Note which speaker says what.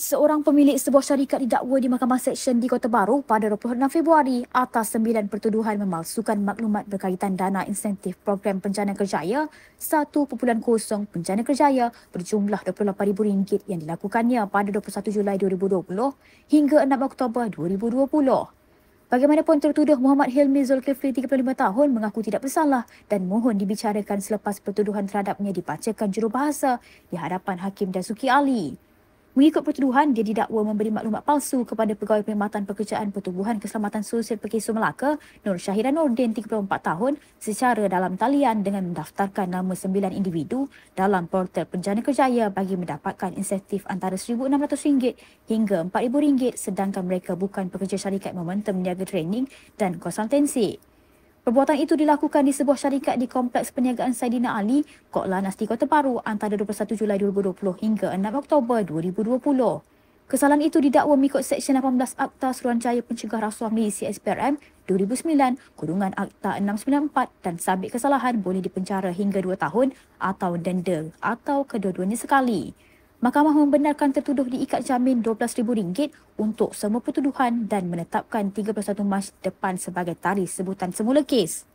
Speaker 1: seorang pemilik sebuah syarikat didakwa di Mahkamah Seksyen di Kota Baru pada 26 Februari atas sembilan pertuduhan memalsukan maklumat berkaitan dana insentif program penjana kerjaya 1.0 penjana kerjaya berjumlah RM28,000 yang dilakukannya pada 21 Julai 2020 hingga 6 Oktober 2020. Bagaimanapun tertuduh Muhammad Hilmi Zulkifli 35 tahun mengaku tidak bersalah dan mohon dibicarakan selepas pertuduhan terhadapnya dibacakan jurubahasa di hadapan Hakim Dasuki Ali. Mengikut pertuduhan, dia didakwa memberi maklumat palsu kepada Pegawai Perkhidmatan Pekerjaan Pertubuhan Keselamatan Sosial Perkiso Melaka, Nur Syahira Nordin, 34 tahun, secara dalam talian dengan mendaftarkan nama sembilan individu dalam portal penjana kerjaya bagi mendapatkan insentif antara RM1,600 hingga RM4,000 sedangkan mereka bukan pekerja syarikat momentum niaga training dan konsultansi. Perbuatan itu dilakukan di sebuah syarikat di Kompleks Perniagaan Saidina Ali, Kotla Nasti Kota Baru antara 21 Julai 2020 hingga 6 Oktober 2020. Kesalahan itu didakwa mengikut Seksyen 18 Akta Suruhanjaya Pencegah Rasuah Malaysia SPRM 2009, Kurungan Akta 694 dan sabit kesalahan boleh dipenjara hingga 2 tahun atau denda atau kedua-duanya sekali. Mahkamah membenarkan tertuduh diikat jamin RM12,000 untuk semua pertuduhan dan menetapkan 31 Mac depan sebagai tarikh sebutan semula kes.